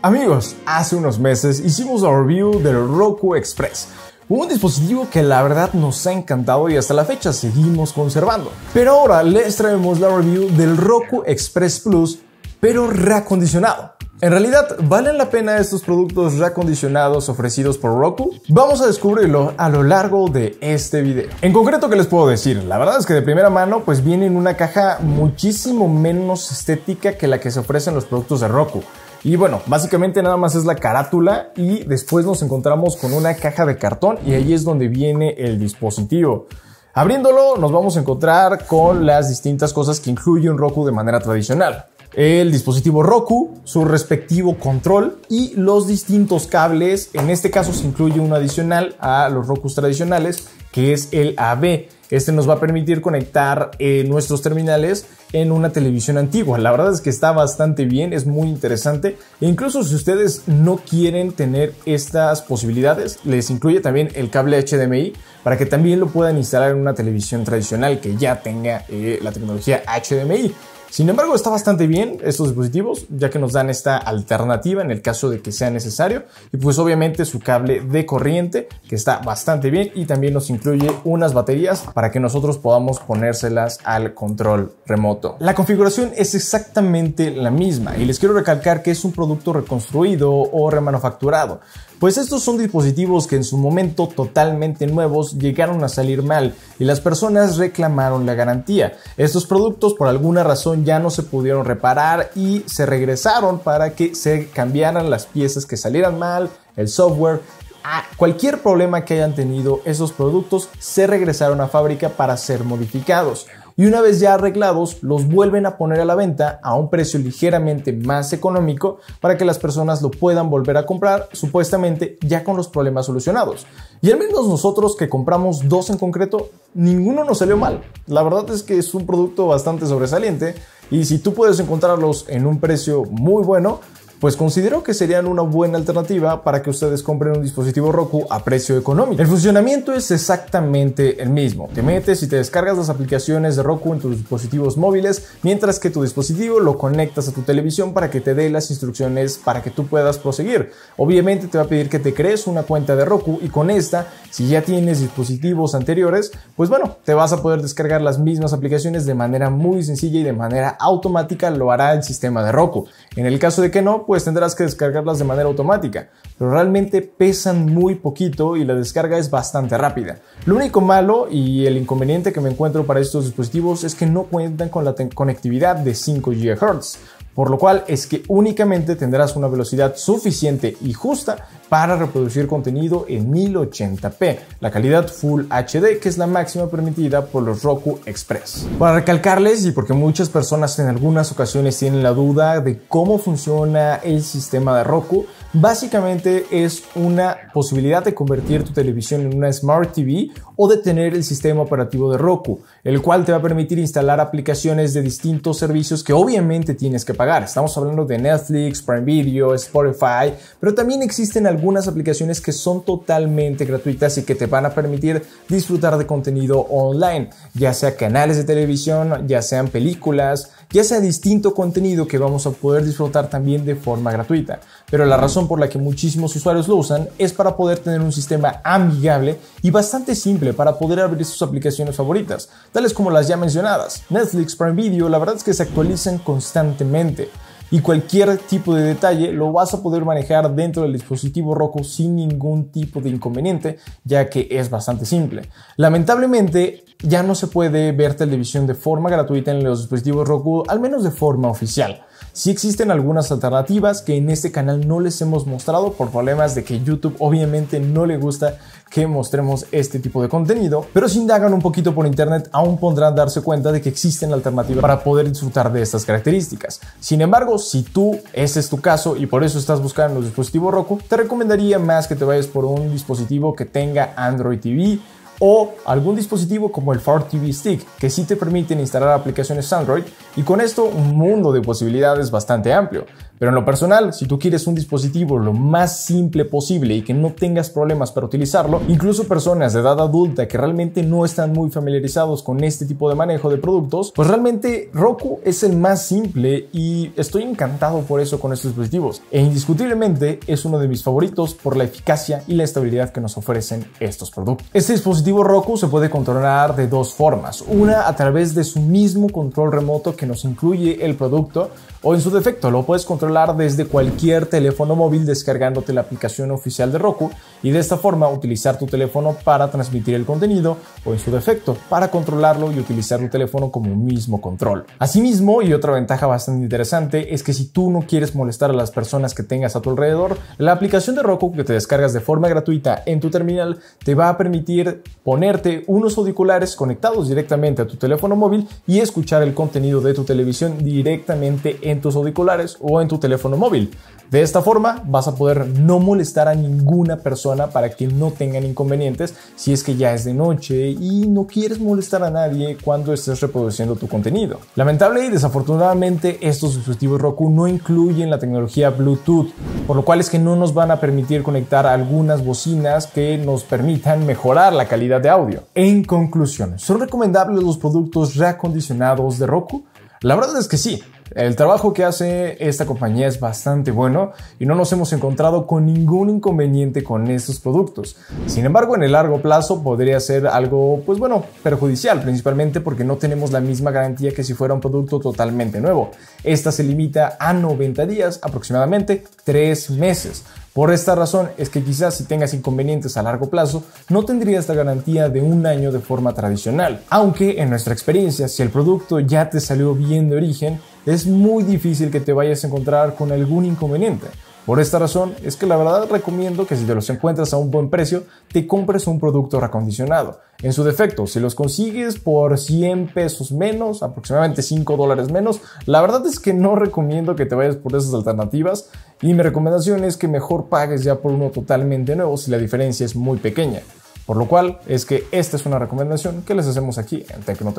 Amigos, hace unos meses hicimos la review del Roku Express, un dispositivo que la verdad nos ha encantado y hasta la fecha seguimos conservando. Pero ahora les traemos la review del Roku Express Plus, pero reacondicionado. En realidad, ¿valen la pena estos productos reacondicionados ofrecidos por Roku? Vamos a descubrirlo a lo largo de este video. En concreto, ¿qué les puedo decir? La verdad es que de primera mano, pues viene en una caja muchísimo menos estética que la que se ofrecen los productos de Roku. Y bueno, básicamente nada más es la carátula y después nos encontramos con una caja de cartón y ahí es donde viene el dispositivo. Abriéndolo nos vamos a encontrar con las distintas cosas que incluye un Roku de manera tradicional el dispositivo Roku, su respectivo control y los distintos cables. En este caso se incluye uno adicional a los Rokus tradicionales, que es el AV Este nos va a permitir conectar eh, nuestros terminales en una televisión antigua. La verdad es que está bastante bien, es muy interesante. E incluso si ustedes no quieren tener estas posibilidades, les incluye también el cable HDMI para que también lo puedan instalar en una televisión tradicional que ya tenga eh, la tecnología HDMI. Sin embargo, está bastante bien estos dispositivos, ya que nos dan esta alternativa en el caso de que sea necesario. Y pues obviamente su cable de corriente, que está bastante bien, y también nos incluye unas baterías para que nosotros podamos ponérselas al control remoto. La configuración es exactamente la misma y les quiero recalcar que es un producto reconstruido o remanufacturado. Pues estos son dispositivos que en su momento totalmente nuevos llegaron a salir mal y las personas reclamaron la garantía. Estos productos por alguna razón ya no se pudieron reparar y se regresaron para que se cambiaran las piezas que salieran mal, el software ah, cualquier problema que hayan tenido esos productos se regresaron a fábrica para ser modificados y una vez ya arreglados los vuelven a poner a la venta a un precio ligeramente más económico para que las personas lo puedan volver a comprar supuestamente ya con los problemas solucionados. Y al menos nosotros que compramos dos en concreto, ninguno nos salió mal. La verdad es que es un producto bastante sobresaliente y si tú puedes encontrarlos en un precio muy bueno, pues considero que serían una buena alternativa para que ustedes compren un dispositivo Roku a precio económico. El funcionamiento es exactamente el mismo. Te metes y te descargas las aplicaciones de Roku en tus dispositivos móviles, mientras que tu dispositivo lo conectas a tu televisión para que te dé las instrucciones para que tú puedas proseguir. Obviamente te va a pedir que te crees una cuenta de Roku y con esta, si ya tienes dispositivos anteriores, pues bueno, te vas a poder descargar las mismas aplicaciones de manera muy sencilla y de manera automática lo hará el sistema de Roku. En el caso de que no, pues tendrás que descargarlas de manera automática, pero realmente pesan muy poquito y la descarga es bastante rápida. Lo único malo y el inconveniente que me encuentro para estos dispositivos es que no cuentan con la conectividad de 5 GHz, por lo cual es que únicamente tendrás una velocidad suficiente y justa para reproducir contenido en 1080p, la calidad Full HD que es la máxima permitida por los Roku Express. Para recalcarles y porque muchas personas en algunas ocasiones tienen la duda de cómo funciona el sistema de Roku, Básicamente es una posibilidad de convertir tu televisión en una Smart TV o de tener el sistema operativo de Roku, el cual te va a permitir instalar aplicaciones de distintos servicios que obviamente tienes que pagar. Estamos hablando de Netflix, Prime Video, Spotify, pero también existen algunas aplicaciones que son totalmente gratuitas y que te van a permitir disfrutar de contenido online, ya sea canales de televisión, ya sean películas, ya sea distinto contenido que vamos a poder disfrutar también de forma gratuita. Pero la razón por la que muchísimos usuarios lo usan es para poder tener un sistema amigable y bastante simple para poder abrir sus aplicaciones favoritas, tales como las ya mencionadas. Netflix, Prime Video, la verdad es que se actualizan constantemente y cualquier tipo de detalle lo vas a poder manejar dentro del dispositivo rojo sin ningún tipo de inconveniente, ya que es bastante simple. Lamentablemente, ya no se puede ver televisión de forma gratuita en los dispositivos Roku, al menos de forma oficial. Si existen algunas alternativas que en este canal no les hemos mostrado por problemas de que YouTube obviamente no le gusta que mostremos este tipo de contenido, pero si indagan un poquito por internet aún podrán darse cuenta de que existen alternativas para poder disfrutar de estas características. Sin embargo, si tú ese es tu caso y por eso estás buscando los dispositivos Roku, te recomendaría más que te vayas por un dispositivo que tenga Android TV o algún dispositivo como el Fire TV Stick, que sí te permiten instalar aplicaciones Android y con esto un mundo de posibilidades bastante amplio. Pero en lo personal, si tú quieres un dispositivo lo más simple posible y que no tengas problemas para utilizarlo, incluso personas de edad adulta que realmente no están muy familiarizados con este tipo de manejo de productos, pues realmente Roku es el más simple y estoy encantado por eso con estos dispositivos. E indiscutiblemente es uno de mis favoritos por la eficacia y la estabilidad que nos ofrecen estos productos. Este dispositivo Roku se puede controlar de dos formas. Una a través de su mismo control remoto que nos incluye el producto o en su defecto lo puedes controlar desde cualquier teléfono móvil descargándote la aplicación oficial de Roku y de esta forma utilizar tu teléfono para transmitir el contenido o en su defecto para controlarlo y utilizar tu teléfono como un mismo control. Asimismo, y otra ventaja bastante interesante es que si tú no quieres molestar a las personas que tengas a tu alrededor, la aplicación de Roku que te descargas de forma gratuita en tu terminal te va a permitir ponerte unos auriculares conectados directamente a tu teléfono móvil y escuchar el contenido de tu televisión directamente en tus auriculares o en tu teléfono móvil. De esta forma vas a poder no molestar a ninguna persona para que no tengan inconvenientes si es que ya es de noche y no quieres molestar a nadie cuando estés reproduciendo tu contenido. Lamentable y desafortunadamente estos dispositivos Roku no incluyen la tecnología Bluetooth, por lo cual es que no nos van a permitir conectar algunas bocinas que nos permitan mejorar la calidad de audio. En conclusión, ¿son recomendables los productos reacondicionados de Roku? La verdad es que sí. El trabajo que hace esta compañía es bastante bueno y no nos hemos encontrado con ningún inconveniente con estos productos. Sin embargo, en el largo plazo podría ser algo, pues bueno, perjudicial, principalmente porque no tenemos la misma garantía que si fuera un producto totalmente nuevo. Esta se limita a 90 días, aproximadamente 3 meses, por esta razón es que quizás si tengas inconvenientes a largo plazo, no tendrías la garantía de un año de forma tradicional. Aunque en nuestra experiencia, si el producto ya te salió bien de origen, es muy difícil que te vayas a encontrar con algún inconveniente. Por esta razón es que la verdad recomiendo que si te los encuentras a un buen precio, te compres un producto recondicionado. En su defecto, si los consigues por 100 pesos menos, aproximadamente 5 dólares menos, la verdad es que no recomiendo que te vayas por esas alternativas y mi recomendación es que mejor pagues ya por uno totalmente nuevo si la diferencia es muy pequeña. Por lo cual es que esta es una recomendación que les hacemos aquí en Tecno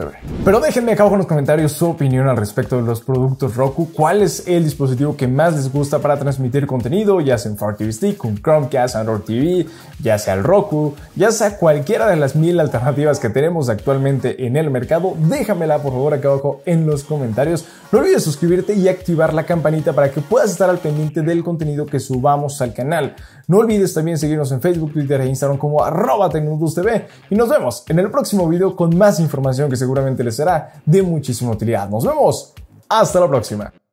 Pero déjenme acá abajo en los comentarios su opinión al respecto de los productos Roku. ¿Cuál es el dispositivo que más les gusta para transmitir contenido? Ya sea en Fire TV Stick, un Chromecast, Android TV, ya sea el Roku, ya sea cualquiera de las mil alternativas que tenemos actualmente en el mercado. Déjamela por favor acá abajo en los comentarios. No olvides suscribirte y activar la campanita para que puedas estar al pendiente del contenido que subamos al canal. No olvides también seguirnos en Facebook, Twitter e Instagram como arroba TV y nos vemos en el próximo video con más información que seguramente les será de muchísima utilidad. Nos vemos. Hasta la próxima.